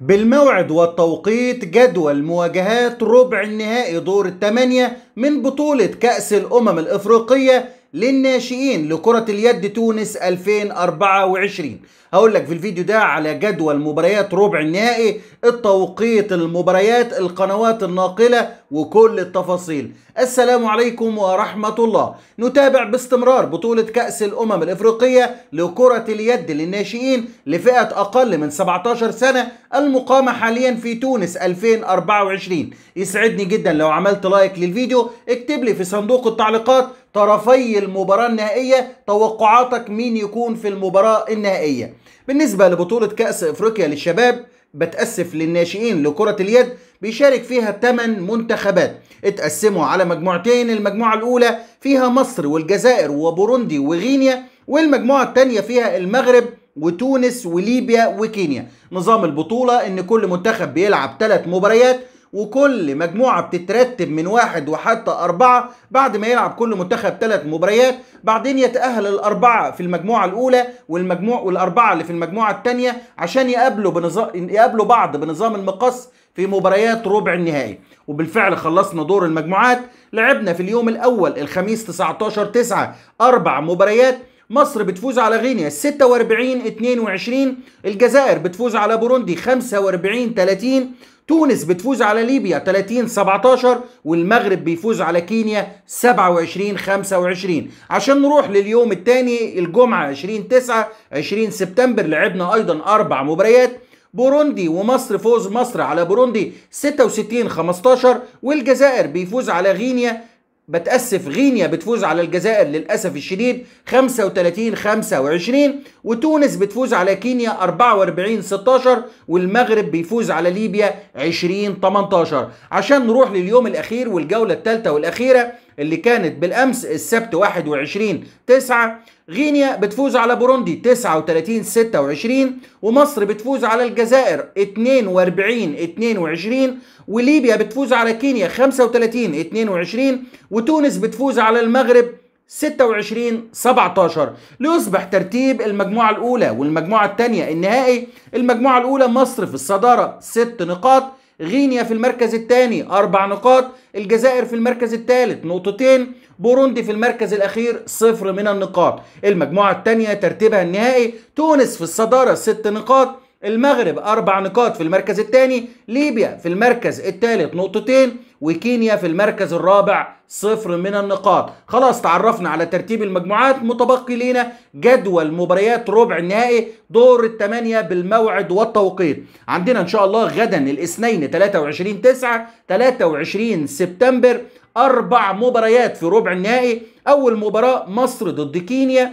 بالموعد والتوقيت جدول مواجهات ربع النهائي دور الثمانية من بطولة كأس الأمم الإفريقية للناشئين لكرة اليد تونس 2024 هقول لك في الفيديو ده على جدول مباريات ربع النهائي التوقيت المباريات القنوات الناقلة وكل التفاصيل السلام عليكم ورحمة الله نتابع باستمرار بطولة كأس الأمم الإفريقية لكرة اليد للناشئين لفئة أقل من 17 سنة المقامة حاليا في تونس 2024 يسعدني جدا لو عملت لايك للفيديو اكتب لي في صندوق التعليقات طرفي المباراة النهائية توقعاتك مين يكون في المباراة النهائية بالنسبة لبطولة كأس إفريقيا للشباب بتأسف للناشئين لكرة اليد بيشارك فيها 8 منتخبات اتقسموا على مجموعتين المجموعة الأولى فيها مصر والجزائر وبوروندي وغينيا والمجموعة الثانية فيها المغرب وتونس وليبيا وكينيا نظام البطولة ان كل منتخب بيلعب 3 مباريات وكل مجموعة بتترتب من واحد وحتى أربعة بعد ما يلعب كل منتخب ثلاث مباريات بعدين يتأهل الأربعة في المجموعة الأولى والمجموع والأربعة اللي في المجموعة الثانية عشان يقابلوا بنظام يقابلوا بعض بنظام المقص في مباريات ربع النهائي وبالفعل خلصنا دور المجموعات لعبنا في اليوم الأول الخميس 19 9 أربع مباريات مصر بتفوز على غينيا 46 22 الجزائر بتفوز على بوروندي 45 30 تونس بتفوز على ليبيا 30 17 والمغرب بيفوز على كينيا 27 25 عشان نروح لليوم الثاني الجمعه 20 9 20 سبتمبر لعبنا ايضا اربع مباريات بوروندي ومصر فوز مصر على بوروندي 66 15 والجزائر بيفوز على غينيا بتأسف غينيا بتفوز على الجزائر للأسف الشديد 35 25 وتونس بتفوز على كينيا 44 16 والمغرب بيفوز على ليبيا 20 18 عشان نروح لليوم الأخير والجولة الثالثة والأخيرة اللي كانت بالامس السبت 21 9 غينيا بتفوز على بوروندي 39 26 ومصر بتفوز على الجزائر 42 22 وليبيا بتفوز على كينيا 35 22 وتونس بتفوز على المغرب 26 17 ليصبح ترتيب المجموعة الأولى والمجموعة الثانية النهائي المجموعة الأولى مصر في الصدارة 6 نقاط غينيا في المركز الثاني أربع نقاط الجزائر في المركز الثالث نقطتين بوروندي في المركز الأخير صفر من النقاط المجموعة الثانية ترتيبها النهائي تونس في الصدارة ست نقاط المغرب أربع نقاط في المركز الثاني ليبيا في المركز الثالث نقطتين وكينيا في المركز الرابع صفر من النقاط خلاص تعرفنا على ترتيب المجموعات متبقي لينا جدول مباريات ربع النهائي دور الثمانية بالموعد والتوقيت عندنا ان شاء الله غدا الاثنين 23 9 23 سبتمبر اربع مباريات في ربع النهائي اول مباراة مصر ضد كينيا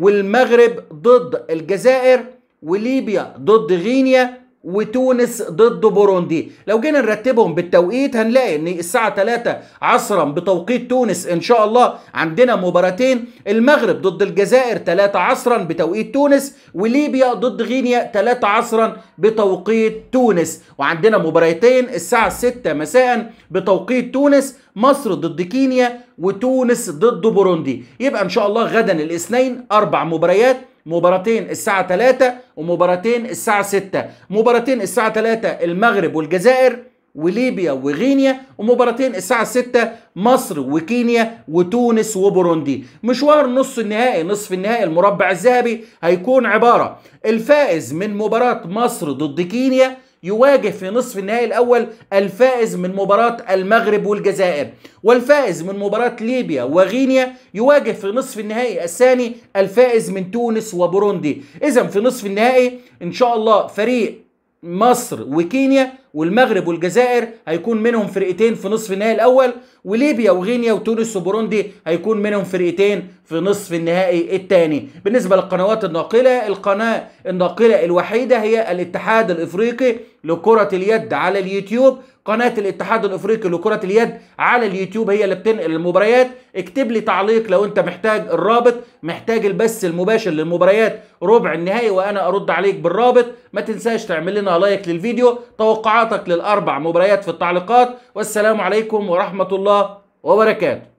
والمغرب ضد الجزائر وليبيا ضد غينيا وتونس ضد بوروندي لو جينا نرتبهم بالتوقيت هنلاقي ان الساعة 3 عصرا بتوقيت تونس ان شاء الله عندنا مباراتين المغرب ضد الجزائر 3 عصرا بتوقيت تونس وليبيا ضد غينيا 3 عصرا بتوقيت تونس وعندنا مباراتين الساعة 6 مساء بتوقيت تونس مصر ضد كينيا وتونس ضد بوروندي يبقى ان شاء الله غدا الاثنين اربع مباريات مباراتين الساعة 3 ومباراتين الساعة 6 مباراتين الساعة 3 المغرب والجزائر وليبيا وغينيا ومباراتين الساعة 6 مصر وكينيا وتونس وبوروندي مشوار نص النهائي نصف النهائي المربع الذهبي هيكون عبارة الفائز من مباراة مصر ضد كينيا يواجه في نصف النهائي الأول الفائز من مباراة المغرب والجزائر والفائز من مباراة ليبيا وغينيا يواجه في نصف النهائي الثاني الفائز من تونس وبوروندي إذا في نصف النهائي إن شاء الله فريق مصر وكينيا والمغرب والجزائر هيكون منهم فرقتين في نصف النهائي الاول وليبيا وغينيا وتونس وبوروندي هيكون منهم فرقتين في نصف النهائي الثاني بالنسبة للقنوات الناقلة القناة الناقلة الوحيدة هي الاتحاد الافريقي لكرة اليد على اليوتيوب قناة الاتحاد الافريقي لكرة اليد على اليوتيوب هي اللي بتنقل المباريات اكتب لي تعليق لو انت محتاج الرابط محتاج البث المباشر للمباريات ربع النهائي وانا ارد عليك بالرابط ما تنساش تعمل لنا لايك للفيديو توقعاتك للاربع مباريات في التعليقات والسلام عليكم ورحمة الله وبركاته